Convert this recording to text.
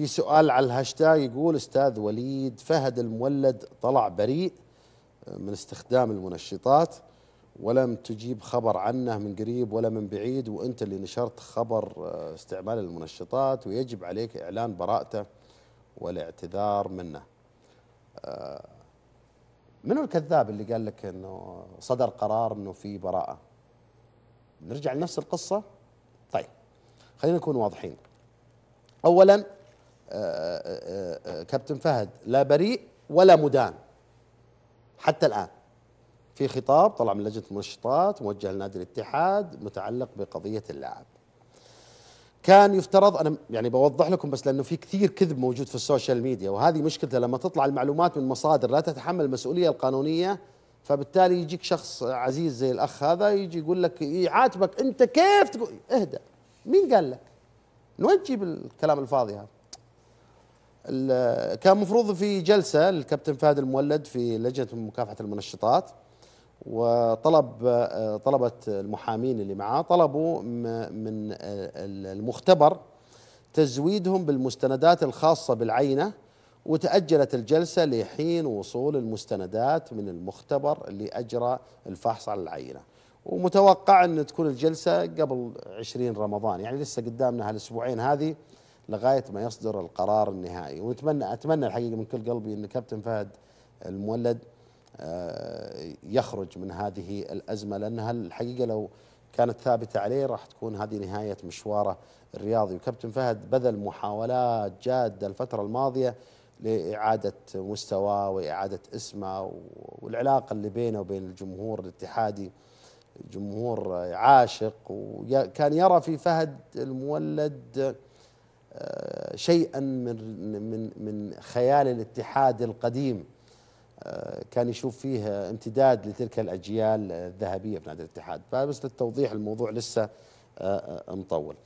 في سؤال على الهاشتاج يقول استاذ وليد فهد المولد طلع بريء آه، من استخدام المنشطات ولم تجيب خبر عنه من قريب ولا من بعيد وانت اللي نشرت خبر آه، استعمال المنشطات ويجب عليك اعلان براءته والاعتذار منه. آه، منو الكذاب اللي قال لك انه صدر قرار انه في براءه؟ نرجع لنفس القصه؟ طيب خلينا نكون واضحين. اولا كابتن فهد لا بريء ولا مدان حتى الآن في خطاب طلع من لجنة المنشطات موجه لنادي الاتحاد متعلق بقضية اللاعب كان يفترض انا يعني بوضح لكم بس لانه في كثير كذب موجود في السوشيال ميديا وهذه مشكلته لما تطلع المعلومات من مصادر لا تتحمل المسؤوليه القانونيه فبالتالي يجيك شخص عزيز زي الاخ هذا يجي يقول لك يعاتبك انت كيف تقول اهدى مين قال لك؟ من وين تجيب الكلام الفاضي هذا؟ كان مفروض في جلسة الكابتن فهد المولد في لجنة مكافحة المنشطات وطلب طلبت المحامين اللي معاه طلبوا من المختبر تزويدهم بالمستندات الخاصة بالعينة وتأجلت الجلسة لحين وصول المستندات من المختبر اللي أجرى الفحص على العينة ومتوقع أن تكون الجلسة قبل 20 رمضان يعني لسه قدامنا هالأسبوعين هذه لغايه ما يصدر القرار النهائي ونتمنى اتمنى الحقيقه من كل قلبي ان كابتن فهد المولد آه، يخرج من هذه الازمه لانها الحقيقه لو كانت ثابته عليه راح تكون هذه نهايه مشواره الرياضي وكابتن فهد بذل محاولات جاده الفتره الماضيه لاعاده مستواه واعاده اسمه والعلاقه اللي بينه وبين الجمهور الاتحادي جمهور عاشق وكان يرى في فهد المولد آه، شيئا من من من خيال الاتحاد القديم آه، كان يشوف فيه امتداد لتلك الاجيال الذهبيه في نادي الاتحاد فبس للتوضيح الموضوع لسه آه، مطول